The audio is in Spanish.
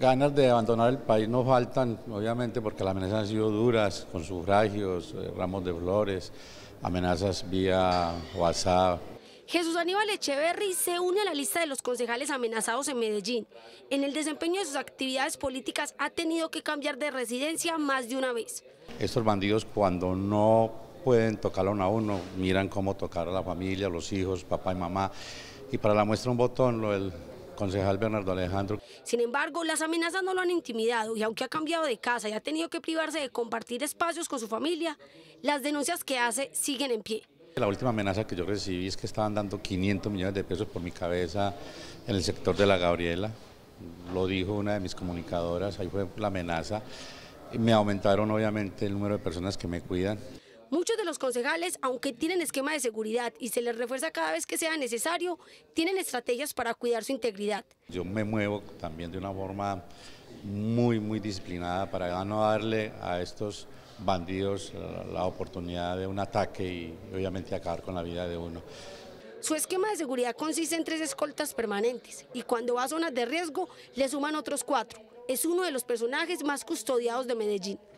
ganas de abandonar el país no faltan, obviamente, porque las amenazas han sido duras, con sufragios, eh, ramos de flores, amenazas vía WhatsApp. Jesús Aníbal Echeverry se une a la lista de los concejales amenazados en Medellín. En el desempeño de sus actividades políticas ha tenido que cambiar de residencia más de una vez. Estos bandidos cuando no pueden tocarlo a uno, miran cómo tocar a la familia, los hijos, papá y mamá. Y para la muestra un botón, lo del concejal Bernardo Alejandro. Sin embargo, las amenazas no lo han intimidado y aunque ha cambiado de casa y ha tenido que privarse de compartir espacios con su familia, las denuncias que hace siguen en pie. La última amenaza que yo recibí es que estaban dando 500 millones de pesos por mi cabeza en el sector de la Gabriela. Lo dijo una de mis comunicadoras, ahí fue la amenaza. Me aumentaron obviamente el número de personas que me cuidan los concejales, aunque tienen esquema de seguridad y se les refuerza cada vez que sea necesario, tienen estrategias para cuidar su integridad. Yo me muevo también de una forma muy, muy disciplinada para no darle a estos bandidos la oportunidad de un ataque y obviamente acabar con la vida de uno. Su esquema de seguridad consiste en tres escoltas permanentes y cuando va a zonas de riesgo le suman otros cuatro. Es uno de los personajes más custodiados de Medellín.